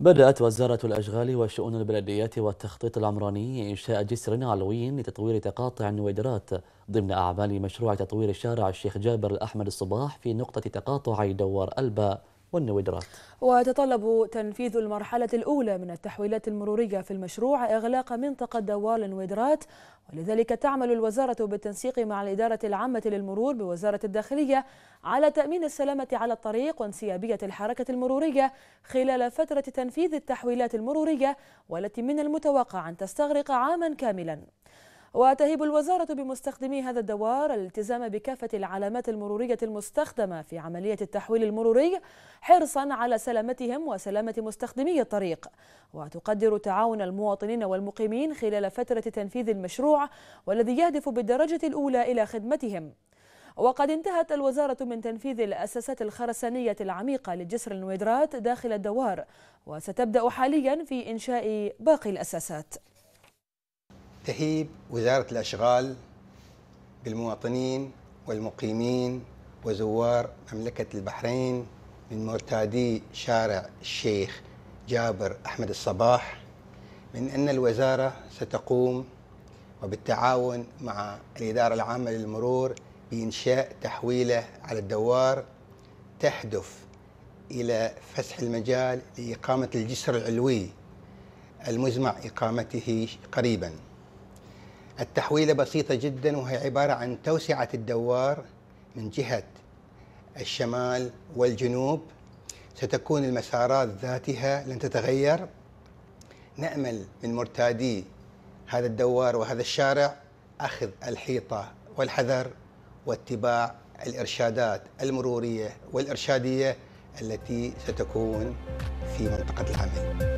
بدأت وزارة الأشغال والشؤون البلدية والتخطيط العمراني إنشاء جسر علوي لتطوير تقاطع النويدرات ضمن أعمال مشروع تطوير شارع الشيخ جابر الأحمد الصباح في نقطة تقاطع دوار ألبا والنويدرات وتطلب تنفيذ المرحلة الأولى من التحويلات المرورية في المشروع إغلاق منطقة دوار النويدرات ولذلك تعمل الوزارة بالتنسيق مع الإدارة العامة للمرور بوزارة الداخلية على تأمين السلامة على الطريق وانسيابية الحركة المرورية خلال فترة تنفيذ التحويلات المرورية والتي من المتوقع أن تستغرق عاما كاملا وتهيب الوزارة بمستخدمي هذا الدوار الالتزام بكافة العلامات المرورية المستخدمة في عملية التحويل المروري حرصا على سلامتهم وسلامة مستخدمي الطريق وتقدر تعاون المواطنين والمقيمين خلال فترة تنفيذ المشروع والذي يهدف بالدرجة الأولى إلى خدمتهم وقد انتهت الوزارة من تنفيذ الأساسات الخرسانية العميقة لجسر النويدرات داخل الدوار وستبدأ حاليا في إنشاء باقي الأساسات تهيب وزارة الأشغال بالمواطنين والمقيمين وزوار مملكة البحرين من مرتادي شارع الشيخ جابر أحمد الصباح من أن الوزارة ستقوم وبالتعاون مع الإدارة العامة للمرور بإنشاء تحويلة على الدوار تهدف إلى فسح المجال لإقامة الجسر العلوي المزمع إقامته قريباً التحويلة بسيطة جدا وهي عبارة عن توسعة الدوار من جهة الشمال والجنوب ستكون المسارات ذاتها لن تتغير نأمل من مرتادي هذا الدوار وهذا الشارع أخذ الحيطة والحذر واتباع الإرشادات المرورية والإرشادية التي ستكون في منطقة العمل